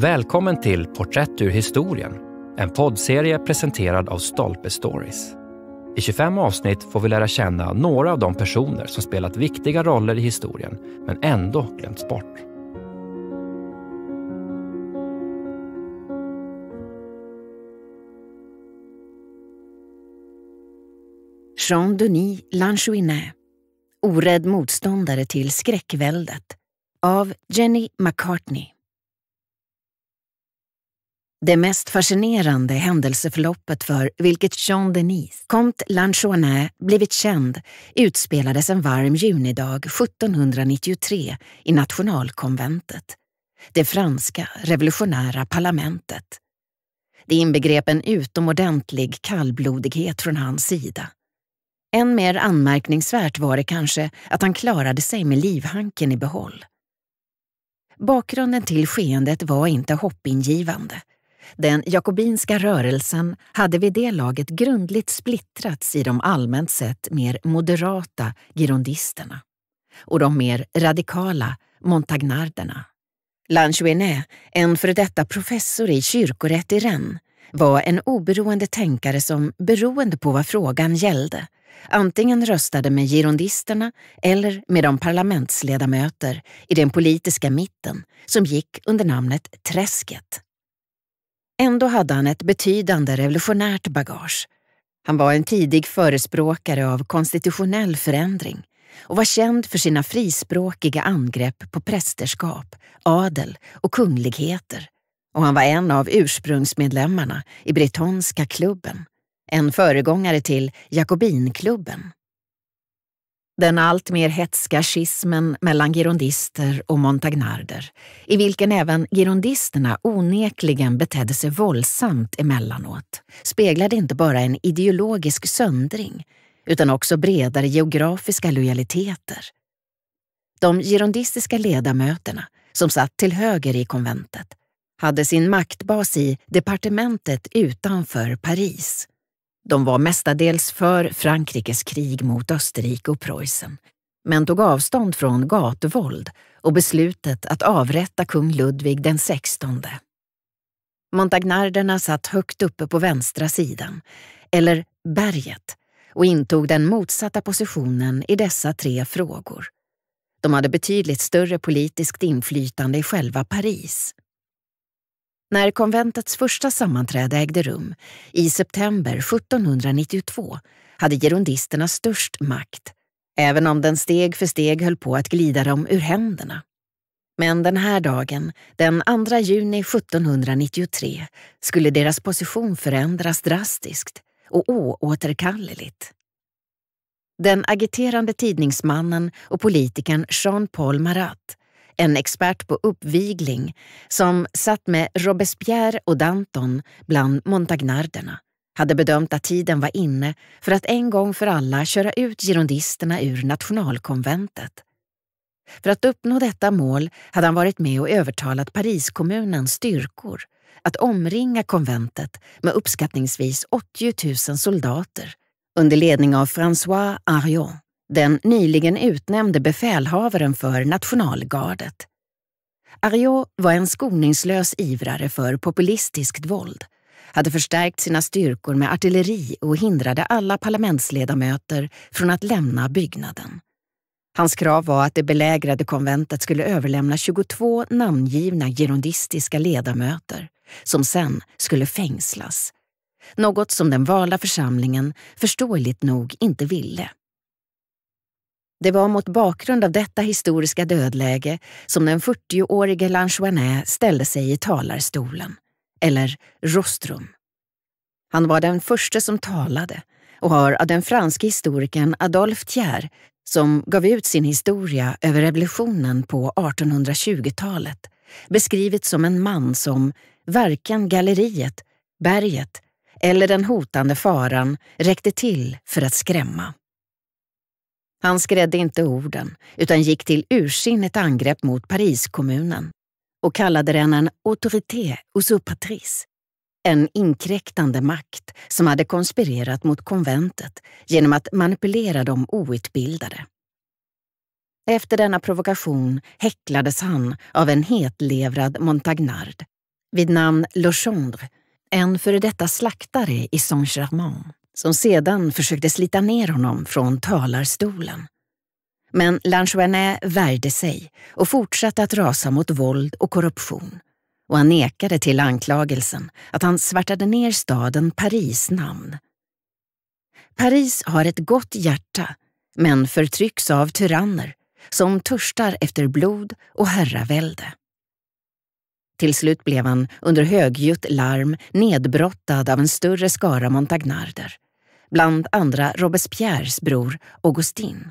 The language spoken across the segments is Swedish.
Välkommen till Porträtt ur historien, en poddserie presenterad av Stolpe Stories. I 25 avsnitt får vi lära känna några av de personer som spelat viktiga roller i historien, men ändå glömts bort. Jean-Denis Lanchouinet, orädd motståndare till skräckväldet, av Jenny McCartney. Det mest fascinerande händelseförloppet för vilket Jean Denis, comte Lanchonnet, blivit känd utspelades en varm junidag 1793 i nationalkonventet, det franska revolutionära parlamentet. Det inbegrep en utomordentlig kallblodighet från hans sida. Än mer anmärkningsvärt var det kanske att han klarade sig med livhanken i behåll. Bakgrunden till skeendet var inte hoppingivande. Den jakobinska rörelsen hade vid det laget grundligt splittrats i de allmänt sett mer moderata girondisterna och de mer radikala montagnarderna. Lanchuinet, en före detta professor i kyrkorätt i Rennes, var en oberoende tänkare som, beroende på vad frågan gällde, antingen röstade med girondisterna eller med de parlamentsledamöter i den politiska mitten som gick under namnet Träsket. Ändå hade han ett betydande revolutionärt bagage. Han var en tidig förespråkare av konstitutionell förändring och var känd för sina frispråkiga angrepp på prästerskap, adel och kungligheter. Och han var en av ursprungsmedlemmarna i Bretonska klubben, en föregångare till Jakobinklubben den alltmer hetska schismen mellan girondister och montagnarder, i vilken även girondisterna onekligen betedde sig våldsamt emellanåt, speglade inte bara en ideologisk söndring utan också bredare geografiska lojaliteter. De girondistiska ledamöterna, som satt till höger i konventet, hade sin maktbas i departementet utanför Paris de var mestadels för Frankrikes krig mot Österrike och Preussen, men tog avstånd från gatuvåld och beslutet att avrätta kung Ludvig den XVI. Montagnarderna satt högt uppe på vänstra sidan, eller berget, och intog den motsatta positionen i dessa tre frågor. De hade betydligt större politiskt inflytande i själva Paris. När konventets första sammanträde ägde rum, i september 1792, hade gerondisterna störst makt, även om den steg för steg höll på att glida dem ur händerna. Men den här dagen, den 2 juni 1793, skulle deras position förändras drastiskt och oåterkalleligt. Den agiterande tidningsmannen och politikern Jean-Paul Marat en expert på uppvigling, som satt med Robespierre och Danton bland montagnarderna, hade bedömt att tiden var inne för att en gång för alla köra ut girondisterna ur nationalkonventet. För att uppnå detta mål hade han varit med och övertalat Pariskommunens styrkor att omringa konventet med uppskattningsvis 80 000 soldater under ledning av François Arion den nyligen utnämnde befälhavaren för nationalgardet. Ariot var en skoningslös ivrare för populistiskt våld, hade förstärkt sina styrkor med artilleri och hindrade alla parlamentsledamöter från att lämna byggnaden. Hans krav var att det belägrade konventet skulle överlämna 22 namngivna girondistiska ledamöter som sen skulle fängslas. Något som den valda församlingen förståeligt nog inte ville. Det var mot bakgrund av detta historiska dödläge som den 40-årige Langevin ställde sig i talarstolen, eller rostrum. Han var den första som talade och har av den franske historikern Adolphe Thiers, som gav ut sin historia över revolutionen på 1820-talet, beskrivits som en man som varken galleriet, berget eller den hotande faran räckte till för att skrämma. Han skrädde inte orden utan gick till ursinnigt angrepp mot Pariskommunen och kallade den en autorité aux usurpatrice. En inkräktande makt som hade konspirerat mot konventet genom att manipulera de outbildade. Efter denna provokation häcklades han av en hetlevrad Montagnard vid namn Le Legendre, en före detta slaktare i Saint-Germain som sedan försökte slita ner honom från talarstolen. Men Langevin värjde sig och fortsatte att rasa mot våld och korruption och han nekade till anklagelsen att han svärtade ner staden Paris namn. Paris har ett gott hjärta men förtrycks av tyranner som törstar efter blod och herravälde. Till slut blev han under högljutt larm nedbrottad av en större skara montagnarder, bland andra Robespierres bror Augustin.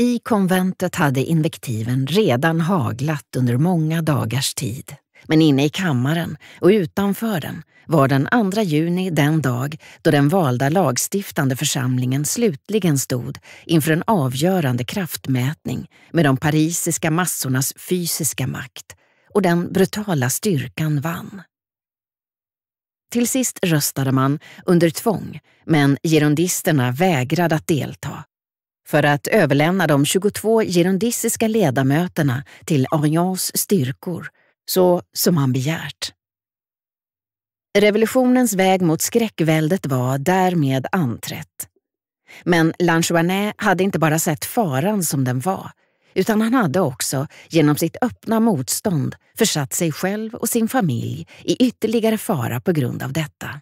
I konventet hade invektiven redan haglat under många dagars tid. Men inne i kammaren och utanför den var den 2 juni den dag då den valda lagstiftande församlingen slutligen stod inför en avgörande kraftmätning med de parisiska massornas fysiska makt och den brutala styrkan vann. Till sist röstade man under tvång, men girondisterna vägrade att delta för att överlämna de 22 girondistiska ledamöterna till Orions styrkor, så som han begärt. Revolutionens väg mot skräckväldet var därmed anträtt. Men Lanchouanet hade inte bara sett faran som den var, utan han hade också genom sitt öppna motstånd försatt sig själv och sin familj i ytterligare fara på grund av detta.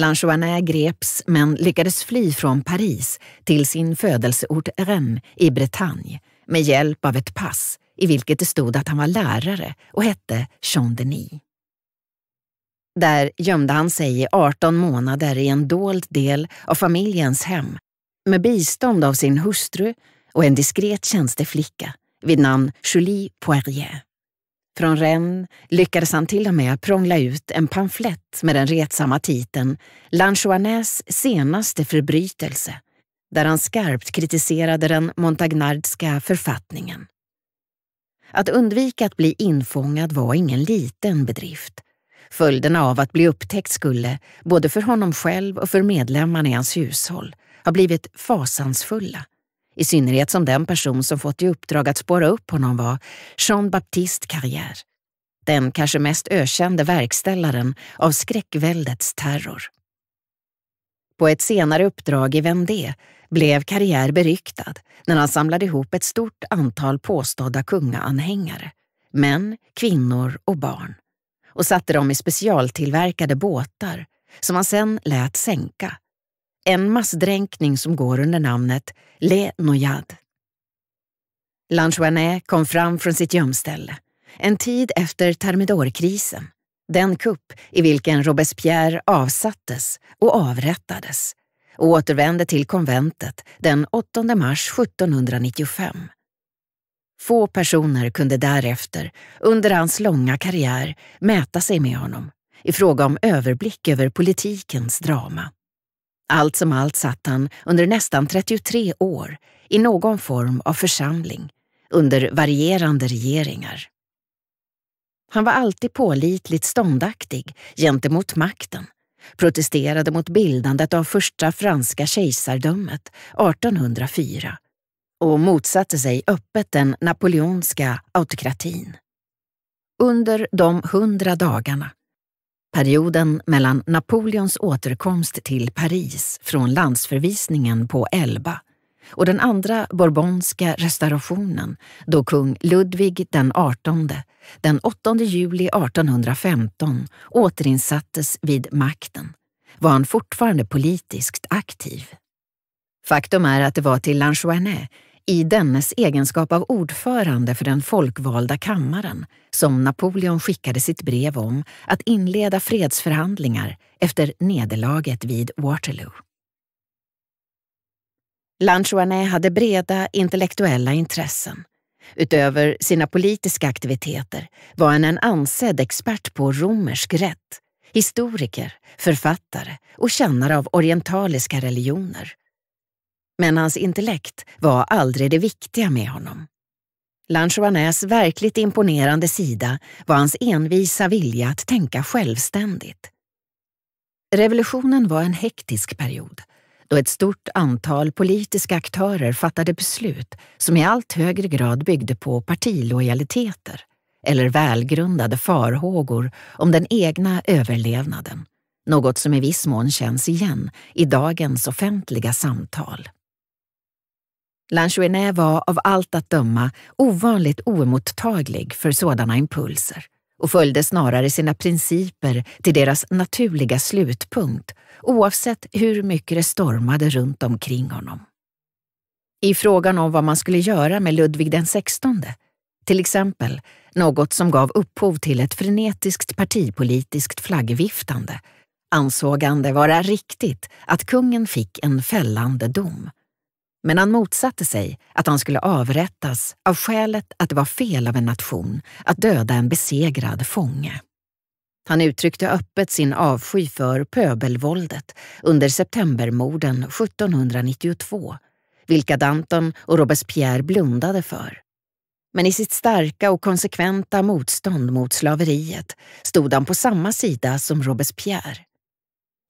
Langevin greps men lyckades fly från Paris till sin födelseort Rennes i Bretagne med hjälp av ett pass i vilket det stod att han var lärare och hette Jean Denis. Där gömde han sig i 18 månader i en dold del av familjens hem med bistånd av sin hustru, och en diskret tjänsteflicka vid namn Julie Poirier. Från Rennes lyckades han till och med prångla ut en pamflett med den retsamma titeln Lanchoinais senaste förbrytelse, där han skarpt kritiserade den montagnardska författningen. Att undvika att bli infångad var ingen liten bedrift. Följderna av att bli upptäckt skulle, både för honom själv och för medlemmarna i hans hushåll, ha blivit fasansfulla i synnerhet som den person som fått i uppdrag att spåra upp honom var Jean-Baptiste Carrière. Den kanske mest ökände verkställaren av skräckväldets terror. På ett senare uppdrag i Vendée blev Carrière beryktad när han samlade ihop ett stort antal påstådda kungaanhängare, män, kvinnor och barn, och satte dem i specialtillverkade båtar som han sen lät sänka en massdränkning som går under namnet Le Noyad. Lanchouanet kom fram från sitt gömställe, en tid efter Thermidorkrisen, den kupp i vilken Robespierre avsattes och avrättades och återvände till konventet den 8 mars 1795. Få personer kunde därefter, under hans långa karriär, mäta sig med honom i fråga om överblick över politikens drama. Allt som allt satt han under nästan 33 år i någon form av församling under varierande regeringar. Han var alltid pålitligt ståndaktig gentemot makten, protesterade mot bildandet av första franska kejsardömet 1804 och motsatte sig öppet den napoleonska autokratin. Under de hundra dagarna Perioden mellan Napoleons återkomst till Paris från landsförvisningen på Elba och den andra bourbonska restaurationen då kung Ludvig den artonde den 8 juli 1815 återinsattes vid makten var han fortfarande politiskt aktiv. Faktum är att det var till Lanchouanet, i dennes egenskap av ordförande för den folkvalda kammaren som Napoleon skickade sitt brev om att inleda fredsförhandlingar efter nederlaget vid Waterloo. Lanchouanet hade breda intellektuella intressen. Utöver sina politiska aktiviteter var han en ansedd expert på romersk rätt, historiker, författare och kännare av orientaliska religioner men hans intellekt var aldrig det viktiga med honom. Lanchovanais verkligt imponerande sida var hans envisa vilja att tänka självständigt. Revolutionen var en hektisk period då ett stort antal politiska aktörer fattade beslut som i allt högre grad byggde på partilojaliteter eller välgrundade farhågor om den egna överlevnaden, något som i viss mån känns igen i dagens offentliga samtal. Lanchuinet var av allt att döma ovanligt oemottaglig för sådana impulser och följde snarare sina principer till deras naturliga slutpunkt oavsett hur mycket det stormade runt omkring honom. I frågan om vad man skulle göra med Ludvig den sextonde, till exempel något som gav upphov till ett frenetiskt partipolitiskt flaggviftande, ansåg han det vara riktigt att kungen fick en fällande dom men han motsatte sig att han skulle avrättas av skälet att det var fel av en nation att döda en besegrad fånge. Han uttryckte öppet sin avsky för pöbelvåldet under septembermorden 1792, vilka Danton och Robespierre blundade för. Men i sitt starka och konsekventa motstånd mot slaveriet stod han på samma sida som Robespierre.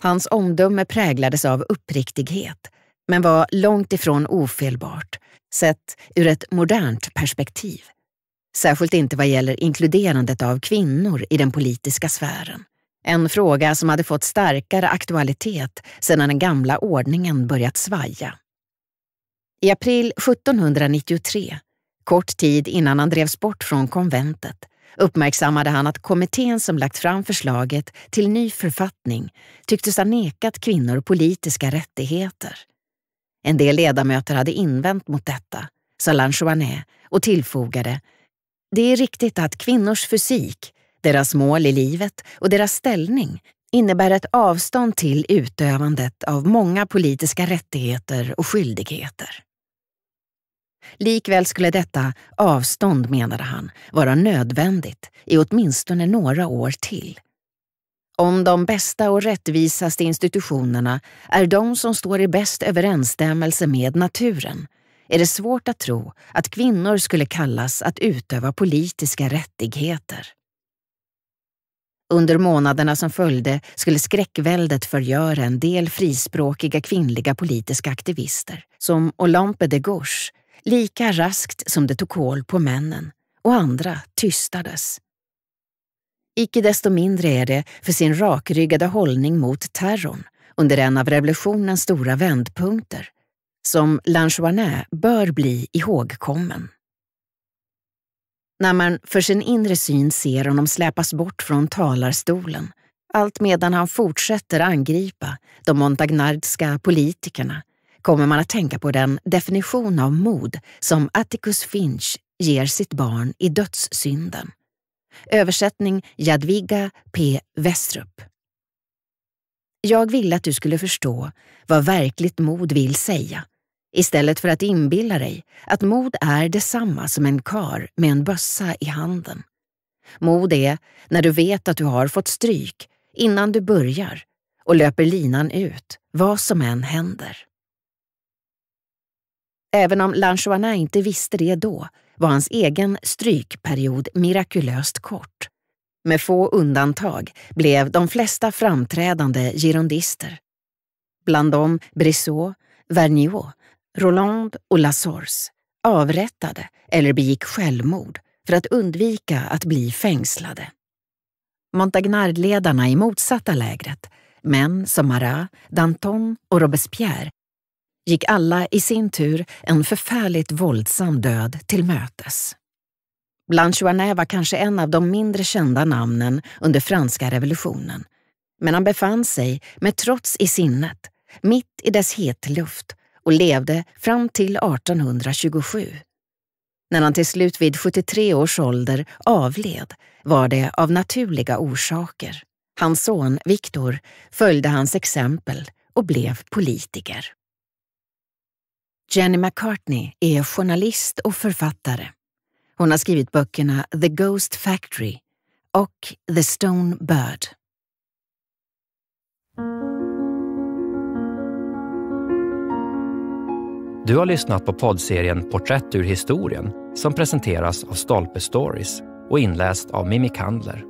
Hans omdöme präglades av uppriktighet men var långt ifrån ofelbart, sett ur ett modernt perspektiv. Särskilt inte vad gäller inkluderandet av kvinnor i den politiska sfären. En fråga som hade fått starkare aktualitet sedan den gamla ordningen börjat svaja. I april 1793, kort tid innan han drevs bort från konventet, uppmärksammade han att kommittén som lagt fram förslaget till ny författning tycktes ha nekat kvinnor politiska rättigheter. En del ledamöter hade invänt mot detta, sa Lanchouanet och tillfogade Det är riktigt att kvinnors fysik, deras mål i livet och deras ställning innebär ett avstånd till utövandet av många politiska rättigheter och skyldigheter. Likväl skulle detta avstånd, menade han, vara nödvändigt i åtminstone några år till. Om de bästa och rättvisaste institutionerna är de som står i bäst överensstämmelse med naturen är det svårt att tro att kvinnor skulle kallas att utöva politiska rättigheter. Under månaderna som följde skulle skräckväldet förgöra en del frispråkiga kvinnliga politiska aktivister, som Olympe de Gouche, lika raskt som det tog kål på männen, och andra tystades. Icke desto mindre är det för sin rakryggade hållning mot terrorn under en av revolutionens stora vändpunkter som Langevin bör bli ihågkommen. När man för sin inre syn ser honom släpas bort från talarstolen allt medan han fortsätter angripa de montagnardska politikerna kommer man att tänka på den definition av mod som Atticus Finch ger sitt barn i Dödssynden Översättning Jadwiga P. Westrup. Jag ville att du skulle förstå vad verkligt mod vill säga istället för att inbilla dig att mod är detsamma som en kar med en bössa i handen. Mod är när du vet att du har fått stryk innan du börjar och löper linan ut, vad som än händer. Även om Lanchoana inte visste det då, var hans egen strykperiod mirakulöst kort. Med få undantag blev de flesta framträdande girondister. Bland dem Brissot, Vergniaud, Roland och Lasors avrättade eller begick självmord för att undvika att bli fängslade. Montagnardledarna i motsatta lägret, män som Marat, Danton och Robespierre gick alla i sin tur en förfärligt våldsam död till mötes. Blanchouanet var kanske en av de mindre kända namnen under franska revolutionen, men han befann sig med trots i sinnet, mitt i dess hetluft och levde fram till 1827. När han till slut vid 73 års ålder avled var det av naturliga orsaker. Hans son Viktor följde hans exempel och blev politiker. Jenny McCartney är journalist och författare. Hon har skrivit böckerna The Ghost Factory och The Stone Bird. Du har lyssnat på poddserien Porträtt ur historien som presenteras av Stolpe Stories och inläst av Mimmi Kandler.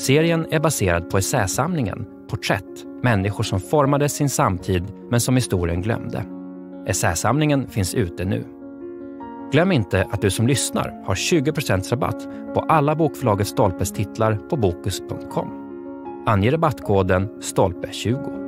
Serien är baserad på essäsamlingen Porträtt, människor som formade sin samtid men som historien glömde Essäsamlingen finns ute nu. Glöm inte att du som lyssnar har 20 rabatt på alla bokförlaget Stolpes titlar på Bokus.com. Ange rabattkoden STOLPE20.